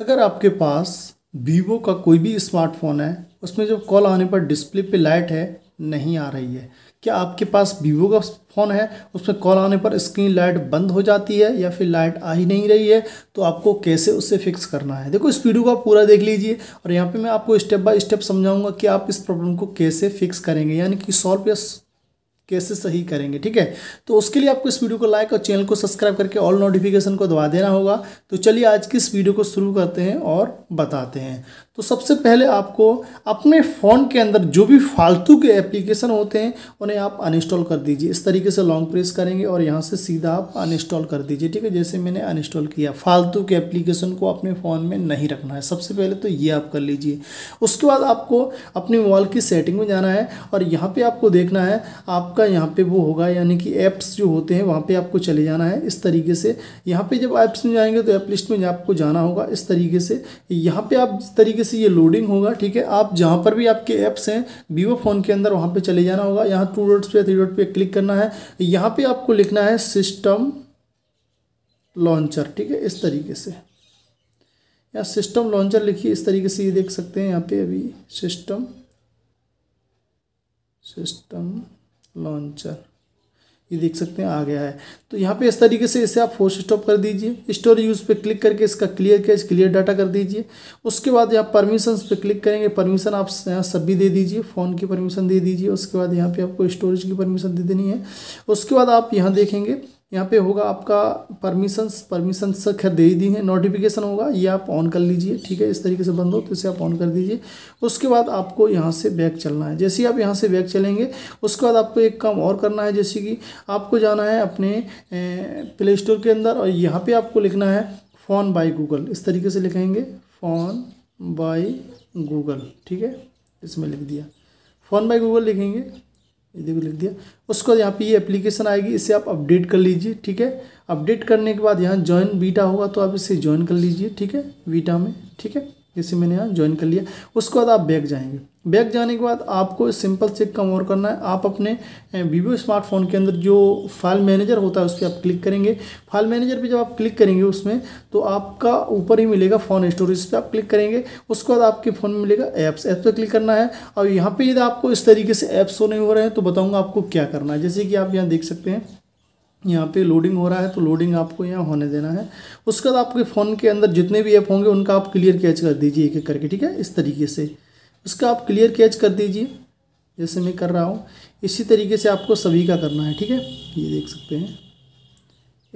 अगर आपके पास वीवो का कोई भी स्मार्टफोन है उसमें जब कॉल आने पर डिस्प्ले पे लाइट है नहीं आ रही है क्या आपके पास वीवो का फ़ोन है उसमें कॉल आने पर स्क्रीन लाइट बंद हो जाती है या फिर लाइट आ ही नहीं रही है तो आपको कैसे उससे फिक्स करना है देखो इस वीडियो को आप पूरा देख लीजिए और यहाँ पे मैं आपको स्टेप बाय स्टेप समझाऊंगा कि आप इस प्रॉब्लम को कैसे फिक्स करेंगे यानी कि सॉल्व या कैसे सही करेंगे ठीक है तो उसके लिए आपको इस वीडियो को लाइक और चैनल को सब्सक्राइब करके ऑल नोटिफिकेशन को दबा देना होगा तो चलिए आज की इस वीडियो को शुरू करते हैं और बताते हैं तो सबसे पहले आपको अपने फ़ोन के अंदर जो भी फालतू के एप्लीकेशन होते हैं उन्हें आप अनइंस्टॉल कर दीजिए इस तरीके से लॉन्ग प्रेस करेंगे और यहाँ से सीधा आप अनइंस्टॉल कर दीजिए ठीक है जैसे मैंने अनइंस्टॉल किया फालतू के एप्लीकेशन को अपने फ़ोन में नहीं रखना है सबसे पहले तो ये आप कर लीजिए उसके बाद आपको अपने मोबाइल की सेटिंग में जाना है और यहाँ पर आपको देखना है आपका यहाँ पर वो होगा यानी कि ऐप्स जो होते हैं वहाँ पर आपको चले जाना है इस तरीके से यहाँ पर जब ऐप्स में जाएंगे तो ऐप लिस्ट में आपको जाना होगा इस तरीके से यहाँ पर आप इस तरीके से ये लोडिंग होगा ठीक है आप जहाँ पर भी आपके ऐप्स हैं वीवो फ़ोन के अंदर वहाँ पे चले जाना होगा यहाँ टू डॉट्स पे थ्री डॉट पे क्लिक करना है यहाँ पे आपको लिखना है सिस्टम लॉन्चर ठीक है इस तरीके से यहाँ सिस्टम लॉन्चर लिखिए इस तरीके से ये देख सकते हैं यहाँ पे अभी सिस्टम सिस्टम लॉन्चर ये देख सकते हैं आ गया है तो यहाँ पे इस तरीके से इसे आप फोर्स स्टॉप कर दीजिए स्टोर यूज़ पे क्लिक करके इसका क्लियर कैश क्लियर डाटा कर दीजिए उसके बाद यहाँ परमिशंस पे क्लिक करेंगे परमिशन आप यहाँ सब भी दे दीजिए फ़ोन की परमिशन दे दीजिए उसके बाद यहाँ पे आपको स्टोरेज की परमिशन दे देनी है उसके बाद आप यहाँ देखेंगे यहाँ पे होगा आपका परमिशंस परमिशन खैर दे ही दी है नोटिफिकेशन होगा ये आप ऑन कर लीजिए ठीक है इस तरीके से बंद हो तो इसे आप ऑन कर दीजिए उसके बाद आपको यहाँ से बैक चलना है जैसे ही आप यहाँ से बैक चलेंगे उसके बाद आपको एक काम और करना है जैसे कि आपको जाना है अपने प्ले स्टोर के अंदर और यहाँ पर आपको लिखना है फ़ोन बाई गूगल इस तरीके से लिखेंगे फ़ोन बाई गूगल ठीक है इसमें लिख दिया फ़ोन बाई गूगल लिखेंगे देखो लिख दिया उसके बाद यहाँ पे ये एप्लीकेशन आएगी इसे आप अपडेट कर लीजिए ठीक है अपडेट करने के बाद यहाँ ज्वाइन बीटा होगा तो आप इसे ज्वाइन कर लीजिए ठीक है बीटा में ठीक है जैसे मैंने यहाँ ज्वाइन कर लिया उसके बाद आप बैक जाएंगे बैक जाने के बाद आपको सिंपल से कम और करना है आप अपने वीवो स्मार्टफोन के अंदर जो फाइल मैनेजर होता है उस पर आप क्लिक करेंगे फाइल मैनेजर पे जब आप क्लिक करेंगे उसमें तो आपका ऊपर ही मिलेगा फ़ोन स्टोरेज पे आप क्लिक करेंगे उसके बाद आपके फ़ोन में मिलेगा ऐप्स ऐप पे क्लिक करना है और यहाँ पर यदि आपको इस तरीके से ऐप्स होने हो रहे हैं तो बताऊँगा आपको क्या करना है जैसे कि आप यहाँ देख सकते हैं यहाँ पे लोडिंग हो रहा है तो लोडिंग आपको यहाँ होने देना है उसके बाद आपके फ़ोन के अंदर जितने भी ऐप होंगे उनका आप क्लियर कैच कर दीजिए एक एक करके ठीक है इस तरीके से उसका आप क्लियर कैच कर दीजिए जैसे मैं कर रहा हूँ इसी तरीके से आपको सभी का करना है ठीक है ये देख सकते हैं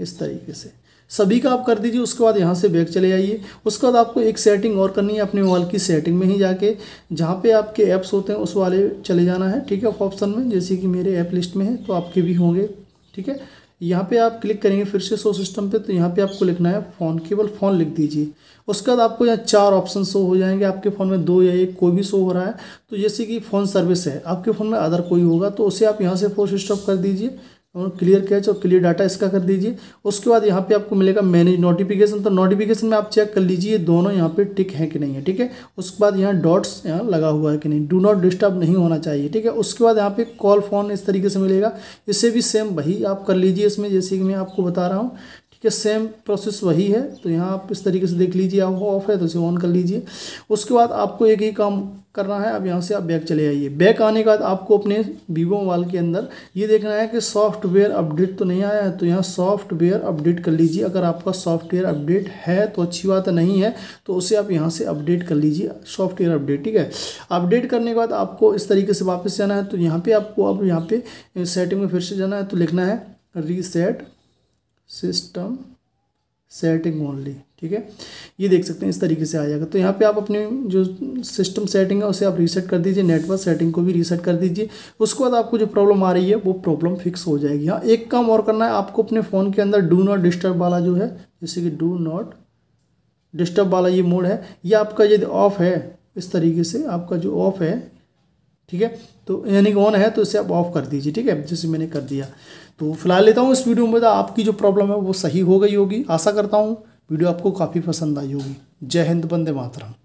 इस तरीके से सभी का आप कर दीजिए उसके बाद यहाँ से बैग चले आइए उसके बाद आपको एक सेटिंग और करनी है अपने मोबाइल की सेटिंग में ही जाके जहाँ पे आपके ऐप्स होते हैं उस वाले चले जाना है ठीक है ऑप्शन में जैसे कि मेरे ऐप लिस्ट में है तो आपके भी होंगे ठीक है यहाँ पे आप क्लिक करेंगे फिर से शो सिस्टम पे तो यहाँ पे आपको लिखना है फ़ोन केवल फ़ोन लिख दीजिए उसके बाद आपको यहाँ चार ऑप्शन शो हो जाएंगे आपके फ़ोन में दो या एक कोई भी शो हो रहा है तो जैसे कि फ़ोन सर्विस है आपके फ़ोन में अदर कोई होगा तो उसे आप यहाँ से फोर्स स्टॉप कर दीजिए और क्लियर कैच और क्लियर डाटा इसका कर दीजिए उसके बाद यहाँ पे आपको मिलेगा मैनेज नोटिफिकेशन तो नोटिफिकेशन में आप चेक कर लीजिए दोनों यहाँ पे टिक है कि नहीं है ठीक है उसके बाद यहाँ डॉट्स यहाँ लगा हुआ है कि नहीं डू नॉट डिस्टर्ब नहीं होना चाहिए ठीक है उसके बाद यहाँ पे कॉल फोन इस तरीके से मिलेगा इससे भी सेम वही आप कर लीजिए इसमें जैसे कि मैं आपको बता रहा हूँ कि सेम प्रोसेस वही है तो यहाँ आप इस तरीके से देख लीजिए आप ऑफ है तो इसे ऑन कर लीजिए उसके बाद आपको एक ही काम करना है अब यहाँ से आप बैक चले आइए बैक आने के बाद आपको अपने वीवो मोबाइल के अंदर ये देखना है कि सॉफ्टवेयर अपडेट तो नहीं आया है तो यहाँ सॉफ्टवेयर अपडेट कर लीजिए अगर आपका सॉफ्टवेयर अपडेट है तो अच्छी बात नहीं है तो उसे आप यहाँ से अपडेट कर लीजिए सॉफ्टवेयर अपडेट ठीक है अपडेट करने के बाद आपको इस तरीके से वापस जाना है तो यहाँ पर आपको अब यहाँ पर सेटिंग में फिर से जाना है तो लिखना है रीसेट सिस्टम सेटिंग ओनली ठीक है ये देख सकते हैं इस तरीके से आ जाएगा तो यहाँ पे आप अपनी जो सिस्टम सेटिंग है उसे आप रीसेट कर दीजिए नेटवर्क सेटिंग को भी रीसेट कर दीजिए उसके बाद आपको जो प्रॉब्लम आ रही है वो प्रॉब्लम फिक्स हो जाएगी हाँ एक काम और करना है आपको अपने फ़ोन के अंदर डू नॉट डिस्टर्ब वाला जो है जैसे कि डू नॉट डिस्टर्ब वाला ये मोड है ये आपका यदि ऑफ है इस तरीके से आपका जो ऑफ है ठीक है तो यानी कि ऑन है तो इसे आप ऑफ कर दीजिए ठीक है जैसे मैंने कर दिया तो फिलहाल लेता हूँ इस वीडियो में तो आपकी जो प्रॉब्लम है वो सही हो गई होगी आशा करता हूँ वीडियो आपको काफ़ी पसंद आई होगी जय हिंद बंदे मातरम